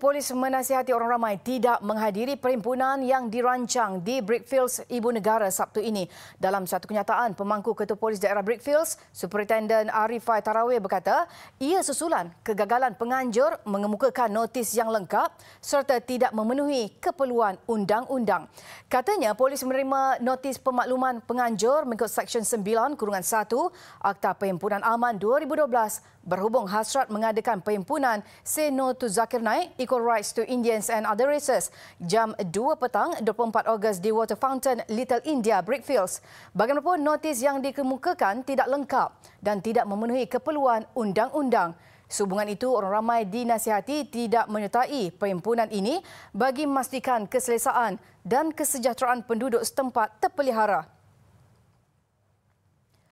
Polis menasihati orang ramai tidak menghadiri perhimpunan yang dirancang di Brickfields Ibu Negara Sabtu ini. Dalam satu kenyataan, pemangku Ketua Polis Daerah Brickfields, Superintendent Arifai Tarawih berkata, ia susulan kegagalan penganjur mengemukakan notis yang lengkap serta tidak memenuhi keperluan undang-undang. Katanya, polis menerima notis pemakluman penganjur mengikut Seksyen 9 Kurungan 1 Akta Perhimpunan Aman 2012 berhubung hasrat mengadakan perhimpunan seno No Zakir Naik Equal Rights to Indians and Other Races jam 2 petang 24 Ogos di Water Fountain Little India Brickfields. Bagaimanapun notis yang dikemukakan tidak lengkap dan tidak memenuhi keperluan undang-undang. Sehubungan itu, orang ramai dinasihati tidak menyertai perhimpunan ini bagi memastikan keselesaan dan kesejahteraan penduduk setempat terpelihara.